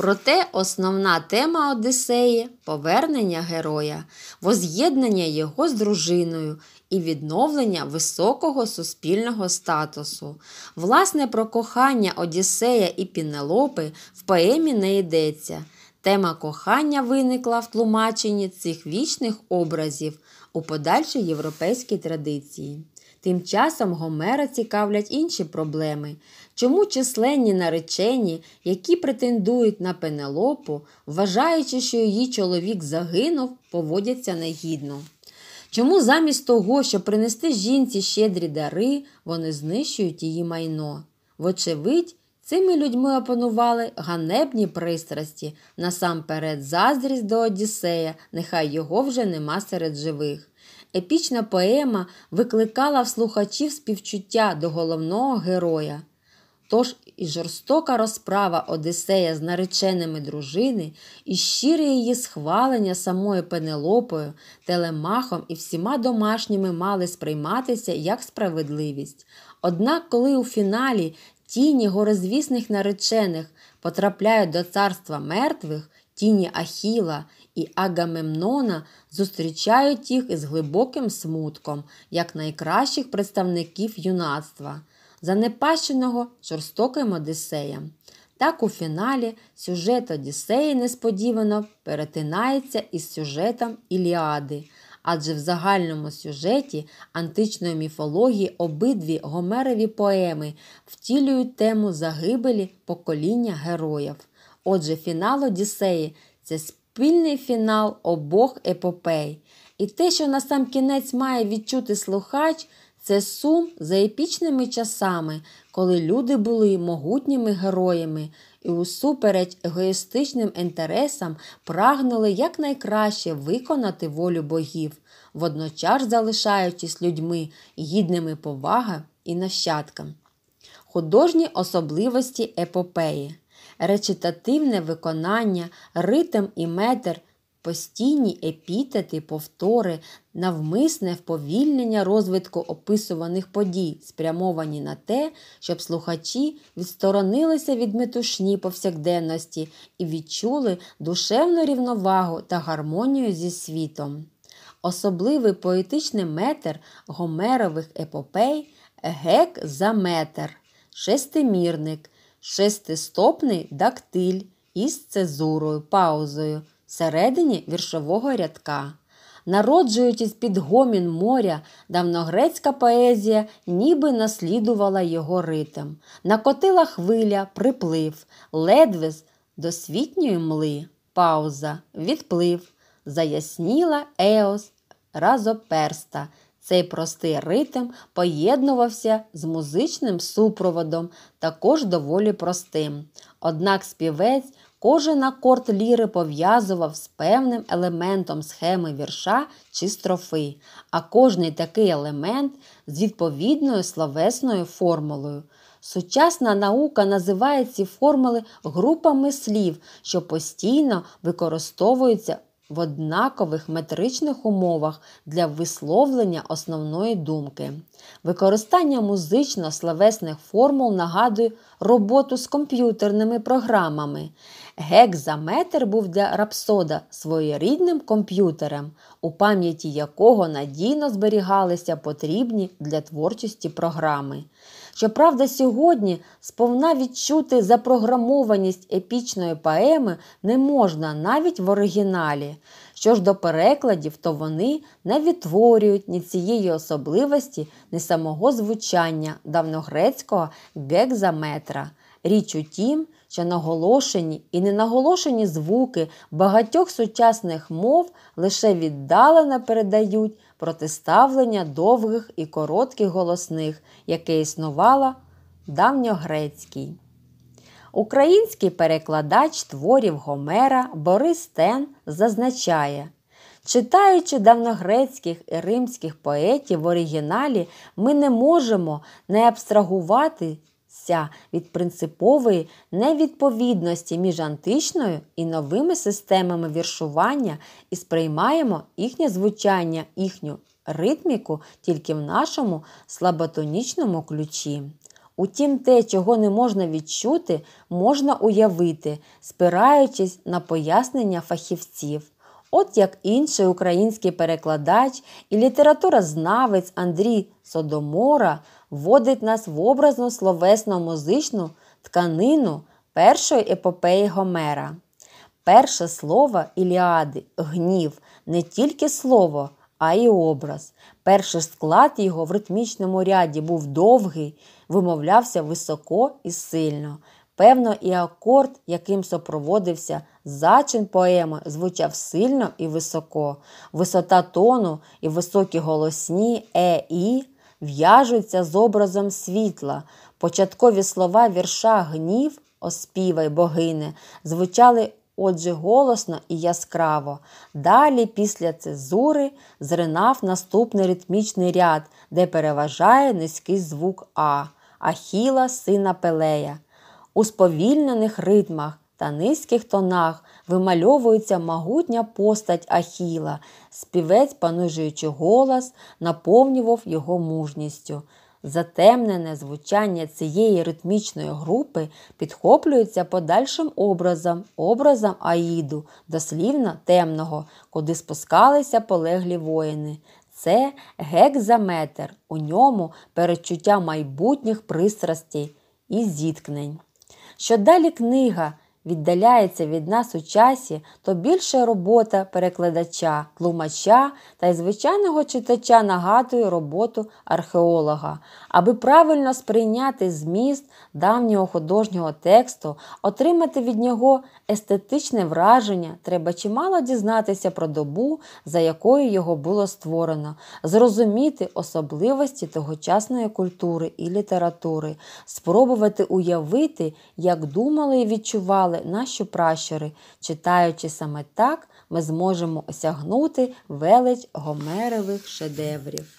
Проте основна тема Одиссеї повернення героя, воз'єднання його з дружиною і відновлення високого суспільного статусу. Власне, про кохання Одіссея і Пінелопи в поемі не йдеться. Тема кохання виникла в тлумаченні цих вічних образів у подальшій європейській традиції. Тим часом Гомера цікавлять інші проблеми. Чому численні наречені, які претендують на Пенелопу, вважаючи, що її чоловік загинув, поводяться негідно? Чому замість того, щоб принести жінці щедрі дари, вони знищують її майно? Вочевидь, цими людьми опанували ганебні пристрасті, насамперед заздрість до Одіссея, нехай його вже нема серед живих епічна поема викликала в слухачів співчуття до головного героя. Тож і жорстока розправа Одисея з нареченими дружини, і щире її схвалення самою Пенелопою, телемахом і всіма домашніми мали сприйматися як справедливість. Однак, коли у фіналі тіні горозвісних наречених потрапляють до царства мертвих, тіні Ахіла і Агамемнона зустрічають їх із глибоким смутком, як найкращих представників юнацтва, занепащеного жорстоким Одіссеєм. Так у фіналі сюжет Одіссеї несподівано перетинається із сюжетом Іліади, адже в загальному сюжеті античної міфології обидві гомерові поеми втілюють тему загибелі покоління героїв. Отже, фінал Одіссеї це спільний спільний фінал обох епопей. І те, що на сам кінець має відчути слухач, це сум за епічними часами, коли люди були могутніми героями і усупереч егоїстичним інтересам прагнули якнайкраще виконати волю богів, водночас залишаючись людьми, гідними повага і нащадкам. Художні особливості епопеї речитативне виконання, ритм і метр, постійні епітети, повтори, навмисне вповільнення розвитку описуваних подій, спрямовані на те, щоб слухачі відсторонилися від метушні повсякденності і відчули душевну рівновагу та гармонію зі світом. Особливий поетичний метр гомерових епопей гек за метр, шестимірник шестистопний дактиль із цезурою, паузою всередині віршового рядка. Народжуючись під гомін моря, давногрецька поезія ніби наслідувала його ритм. Накотила хвиля, приплив, ледве з досвітньої мли, пауза, відплив, заясніла еос, разоперста. Цей простий ритм поєднувався з музичним супроводом, також доволі простим. Однак співець кожен акорд ліри пов'язував з певним елементом схеми вірша чи строфи, а кожний такий елемент з відповідною словесною формулою. Сучасна наука називає ці формули групами слів, що постійно використовуються в однакових метричних умовах для висловлення основної думки. Використання музично-словесних формул нагадує роботу з комп'ютерними програмами. Гекзаметр був для рапсода своєрідним комп'ютером, у пам'яті якого надійно зберігалися потрібні для творчості програми. Щоправда, сьогодні сповна відчути запрограмованість епічної поеми не можна навіть в оригіналі. Що ж до перекладів, то вони не відтворюють ні цієї особливості, ні самого звучання давногрецького гекзаметра. Річ у тім, що наголошені і ненаголошені звуки багатьох сучасних мов лише віддалено передають протиставлення довгих і коротких голосних, яке існувало давньогрецькій. Український перекладач творів Гомера Борис Тен зазначає, читаючи давногрецьких і римських поетів в оригіналі, ми не можемо не абстрагувати митця від принципової невідповідності між античною і новими системами віршування і сприймаємо їхнє звучання, їхню ритміку тільки в нашому слаботонічному ключі. Утім, те, чого не можна відчути, можна уявити, спираючись на пояснення фахівців. От як інший український перекладач і літературознавець Андрій Содомора вводить нас в образну словесно-музичну тканину першої епопеї Гомера. Перше слово Іліади гнів не тільки слово, а й образ. Перший склад його в ритмічному ряді був довгий, вимовлявся високо і сильно. Певно, і акорд, яким супроводився зачин поеми, звучав сильно і високо. Висота тону і високі голосні е і в'яжуться з образом світла. Початкові слова вірша гнів, оспівай, богине, звучали. Отже, голосно і яскраво. Далі, після цезури, зринав наступний ритмічний ряд, де переважає низький звук А, Ахіла, сина Пелея. У сповільнених ритмах та низьких тонах вимальовується могутня постать Ахіла, співець, понижуючи голос, наповнював його мужністю. Затемнене звучання цієї ритмічної групи підхоплюється подальшим образом, образом Аїду, дослівно темного, куди спускалися полеглі воїни. Це гекзаметр, у ньому перечуття майбутніх пристрастей і зіткнень. Що далі книга? віддаляється від нас у часі, то більше робота перекладача, тлумача та й звичайного читача нагадує роботу археолога. Аби правильно сприйняти зміст давнього художнього тексту, отримати від нього естетичне враження, треба чимало дізнатися про добу, за якою його було створено, зрозуміти особливості тогочасної культури і літератури, спробувати уявити, як думали і відчували писали наші пращури. Читаючи саме так, ми зможемо осягнути велич гомерових шедеврів.